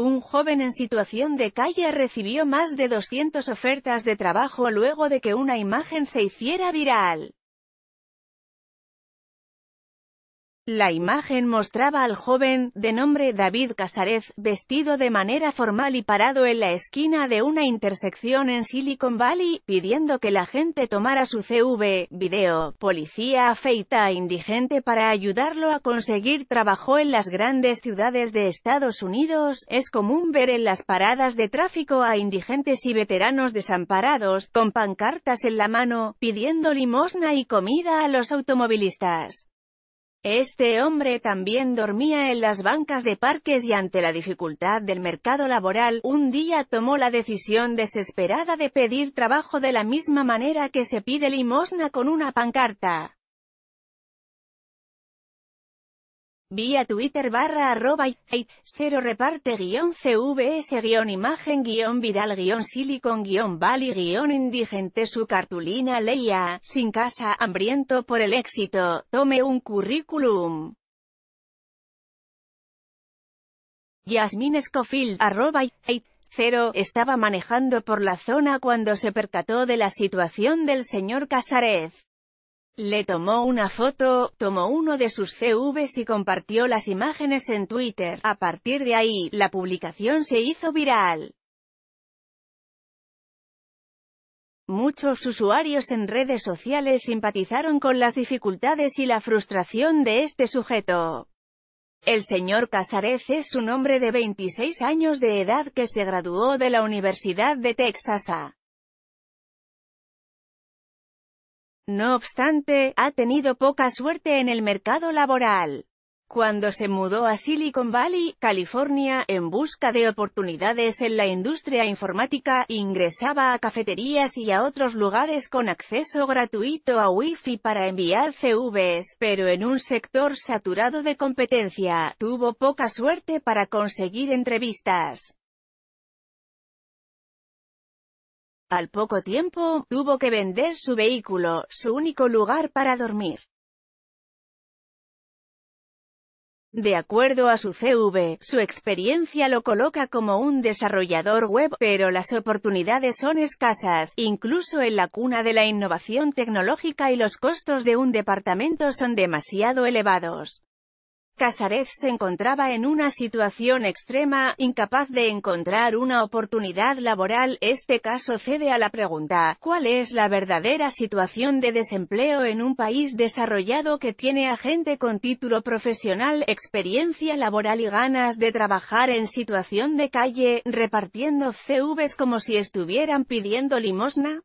Un joven en situación de calle recibió más de 200 ofertas de trabajo luego de que una imagen se hiciera viral. La imagen mostraba al joven, de nombre David Casarez, vestido de manera formal y parado en la esquina de una intersección en Silicon Valley, pidiendo que la gente tomara su CV, video, policía afeita e indigente para ayudarlo a conseguir trabajo en las grandes ciudades de Estados Unidos. Es común ver en las paradas de tráfico a indigentes y veteranos desamparados, con pancartas en la mano, pidiendo limosna y comida a los automovilistas. Este hombre también dormía en las bancas de parques y ante la dificultad del mercado laboral, un día tomó la decisión desesperada de pedir trabajo de la misma manera que se pide limosna con una pancarta. Vía Twitter barra arroba y 0 reparte guión CVS guión imagen guión Vidal guión Silicon guión Valley guión indigente su cartulina leía, sin casa, hambriento por el éxito, tome un currículum. Yasmin Scofield, arroba y 0, estaba manejando por la zona cuando se percató de la situación del señor Casarez. Le tomó una foto, tomó uno de sus CVs y compartió las imágenes en Twitter. A partir de ahí, la publicación se hizo viral. Muchos usuarios en redes sociales simpatizaron con las dificultades y la frustración de este sujeto. El señor Casarez es un hombre de 26 años de edad que se graduó de la Universidad de Texas A. No obstante, ha tenido poca suerte en el mercado laboral. Cuando se mudó a Silicon Valley, California, en busca de oportunidades en la industria informática, ingresaba a cafeterías y a otros lugares con acceso gratuito a Wi-Fi para enviar CVs, pero en un sector saturado de competencia, tuvo poca suerte para conseguir entrevistas. Al poco tiempo, tuvo que vender su vehículo, su único lugar para dormir. De acuerdo a su CV, su experiencia lo coloca como un desarrollador web, pero las oportunidades son escasas, incluso en la cuna de la innovación tecnológica y los costos de un departamento son demasiado elevados. Casarez se encontraba en una situación extrema, incapaz de encontrar una oportunidad laboral, este caso cede a la pregunta, ¿cuál es la verdadera situación de desempleo en un país desarrollado que tiene a gente con título profesional, experiencia laboral y ganas de trabajar en situación de calle, repartiendo CVs como si estuvieran pidiendo limosna?